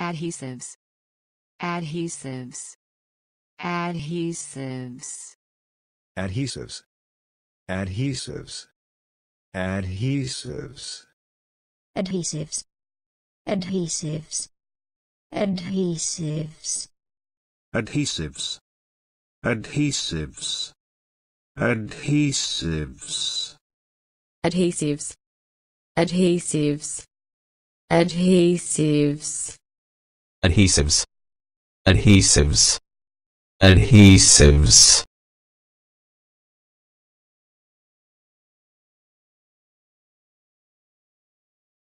adhesives adhesives adhesives adhesives adhesives adhesives adhesives adhesives adhesives adhesives adhesives adhesives adhesives adhesives adhesives adhesives adhesives adhesives